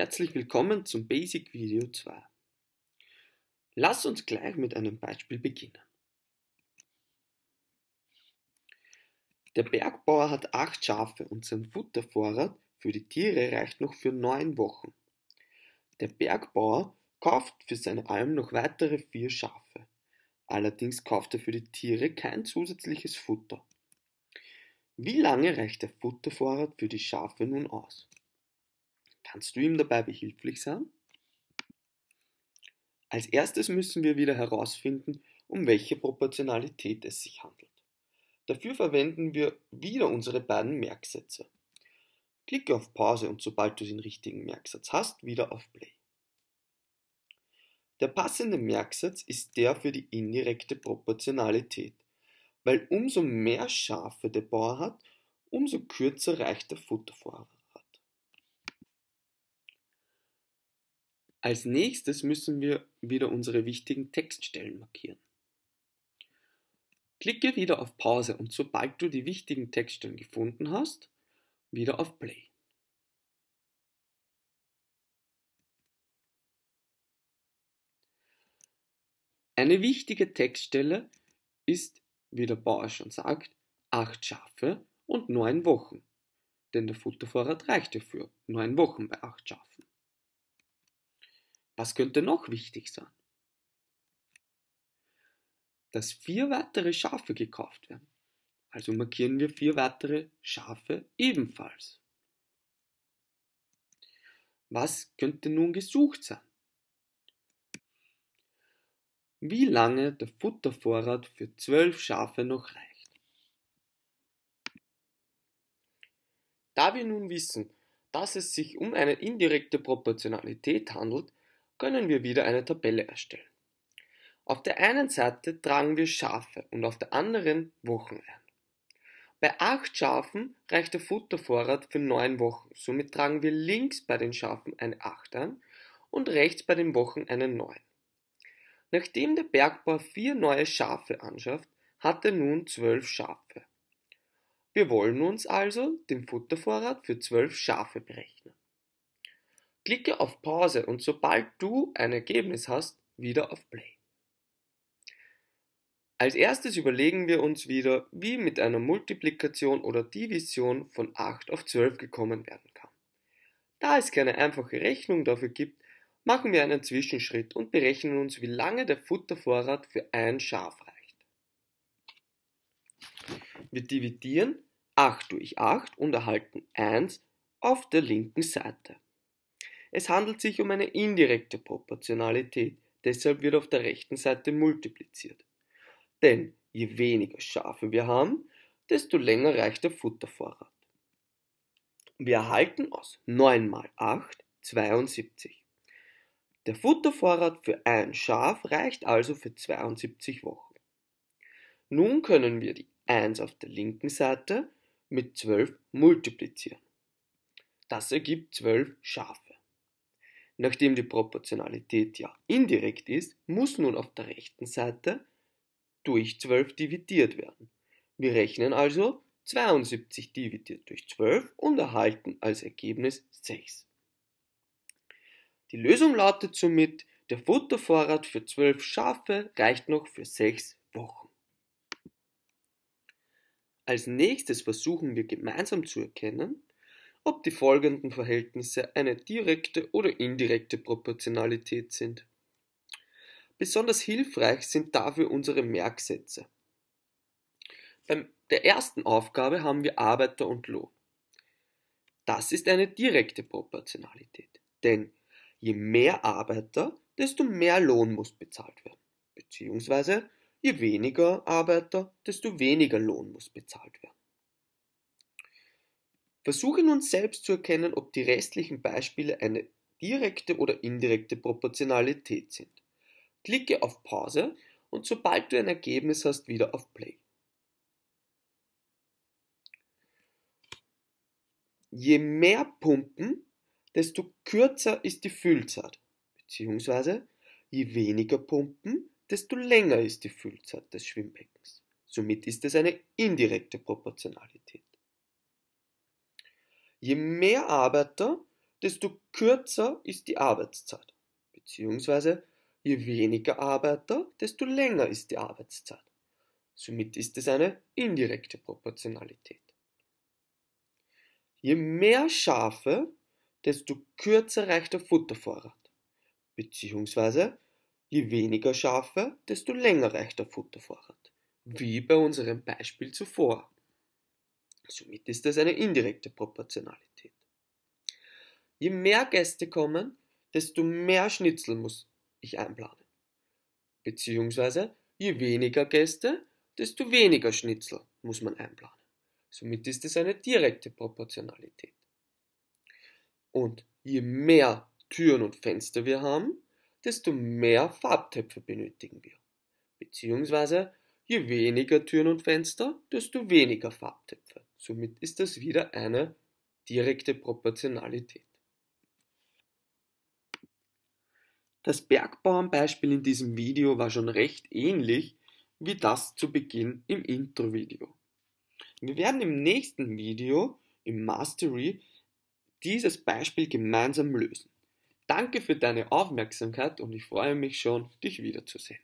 Herzlich willkommen zum Basic Video 2. Lass uns gleich mit einem Beispiel beginnen. Der Bergbauer hat acht Schafe und sein Futtervorrat für die Tiere reicht noch für neun Wochen. Der Bergbauer kauft für seine Alm noch weitere vier Schafe. Allerdings kauft er für die Tiere kein zusätzliches Futter. Wie lange reicht der Futtervorrat für die Schafe nun aus? Kannst du ihm dabei behilflich sein? Als erstes müssen wir wieder herausfinden, um welche Proportionalität es sich handelt. Dafür verwenden wir wieder unsere beiden Merksätze. Klicke auf Pause und sobald du den richtigen Merksatz hast, wieder auf Play. Der passende Merksatz ist der für die indirekte Proportionalität, weil umso mehr Schafe der Bauer hat, umso kürzer reicht der Futtervorrat. Als nächstes müssen wir wieder unsere wichtigen Textstellen markieren. Klicke wieder auf Pause und sobald du die wichtigen Textstellen gefunden hast, wieder auf Play. Eine wichtige Textstelle ist, wie der Bauer schon sagt, acht Schafe und neun Wochen. Denn der Futtervorrat reicht dafür, neun Wochen bei acht Schafen. Was könnte noch wichtig sein? Dass vier weitere Schafe gekauft werden. Also markieren wir vier weitere Schafe ebenfalls. Was könnte nun gesucht sein? Wie lange der Futtervorrat für zwölf Schafe noch reicht. Da wir nun wissen, dass es sich um eine indirekte Proportionalität handelt, können wir wieder eine Tabelle erstellen. Auf der einen Seite tragen wir Schafe und auf der anderen Wochen ein. Bei acht Schafen reicht der Futtervorrat für neun Wochen. Somit tragen wir links bei den Schafen eine Acht ein und rechts bei den Wochen eine Neun. Nachdem der Bergbauer vier neue Schafe anschafft, hat er nun zwölf Schafe. Wir wollen uns also den Futtervorrat für zwölf Schafe berechnen. Klicke auf Pause und sobald du ein Ergebnis hast, wieder auf Play. Als erstes überlegen wir uns wieder, wie mit einer Multiplikation oder Division von 8 auf 12 gekommen werden kann. Da es keine einfache Rechnung dafür gibt, machen wir einen Zwischenschritt und berechnen uns, wie lange der Futtervorrat für ein Schaf reicht. Wir dividieren 8 durch 8 und erhalten 1 auf der linken Seite. Es handelt sich um eine indirekte Proportionalität, deshalb wird auf der rechten Seite multipliziert. Denn je weniger Schafe wir haben, desto länger reicht der Futtervorrat. Wir erhalten aus 9 mal 8 72. Der Futtervorrat für ein Schaf reicht also für 72 Wochen. Nun können wir die 1 auf der linken Seite mit 12 multiplizieren. Das ergibt 12 Schafe. Nachdem die Proportionalität ja indirekt ist, muss nun auf der rechten Seite durch 12 dividiert werden. Wir rechnen also 72 dividiert durch 12 und erhalten als Ergebnis 6. Die Lösung lautet somit, der Futtervorrat für 12 Schafe reicht noch für 6 Wochen. Als nächstes versuchen wir gemeinsam zu erkennen, ob die folgenden Verhältnisse eine direkte oder indirekte Proportionalität sind. Besonders hilfreich sind dafür unsere Merksätze. Bei der ersten Aufgabe haben wir Arbeiter und Lohn. Das ist eine direkte Proportionalität, denn je mehr Arbeiter, desto mehr Lohn muss bezahlt werden, beziehungsweise je weniger Arbeiter, desto weniger Lohn muss bezahlt werden. Versuche nun selbst zu erkennen, ob die restlichen Beispiele eine direkte oder indirekte Proportionalität sind. Klicke auf Pause und sobald du ein Ergebnis hast, wieder auf Play. Je mehr Pumpen, desto kürzer ist die Füllzeit, beziehungsweise je weniger Pumpen, desto länger ist die Füllzeit des Schwimmbeckens. Somit ist es eine indirekte Proportionalität. Je mehr Arbeiter, desto kürzer ist die Arbeitszeit. Beziehungsweise je weniger Arbeiter, desto länger ist die Arbeitszeit. Somit ist es eine indirekte Proportionalität. Je mehr Schafe, desto kürzer reicht der Futtervorrat. Beziehungsweise je weniger Schafe, desto länger reicht der Futtervorrat. Wie bei unserem Beispiel zuvor. Somit ist das eine indirekte Proportionalität. Je mehr Gäste kommen, desto mehr Schnitzel muss ich einplanen. Beziehungsweise je weniger Gäste, desto weniger Schnitzel muss man einplanen. Somit ist es eine direkte Proportionalität. Und je mehr Türen und Fenster wir haben, desto mehr Farbtöpfe benötigen wir. Beziehungsweise je weniger Türen und Fenster, desto weniger Farbtöpfe. Somit ist das wieder eine direkte Proportionalität. Das Bergbauernbeispiel in diesem Video war schon recht ähnlich wie das zu Beginn im Intro-Video. Wir werden im nächsten Video, im Mastery, dieses Beispiel gemeinsam lösen. Danke für deine Aufmerksamkeit und ich freue mich schon, dich wiederzusehen.